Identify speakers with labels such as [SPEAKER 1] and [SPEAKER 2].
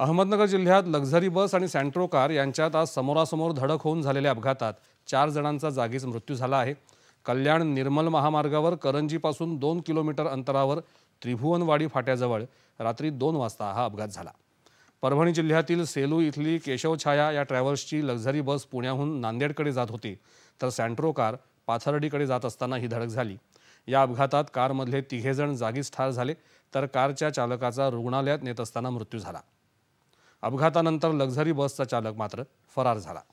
[SPEAKER 1] अहमदनगर जिल्ह्यात लक्झरी बस आणि सँट्रो कार यांच्यात आज समोरासमोर धडक होऊन झालेल्या अपघातात चार जणांचा जागीच मृत्यू झाला आहे कल्याण निर्मल महामार्गावर करंजीपासून दोन किलोमीटर अंतरावर त्रिभुवनवाडी फाट्याजवळ रात्री दोन वाजता हा अपघात झाला परभणी जिल्ह्यातील सेलू इथली केशवछाया या ट्रॅव्हल्सची लक्झरी बस पुण्याहून नांदेडकडे जात होती तर सँट्रो कार पाथर्डीकडे जात असताना ही धडक झाली या अपघातात कारमधले तिघेजण जागीच ठार झाले तर कारच्या चालकाचा रुग्णालयात नेत असताना मृत्यू झाला अपघातानंतर लक्झरी बसचा चालक मात्र फरार झाला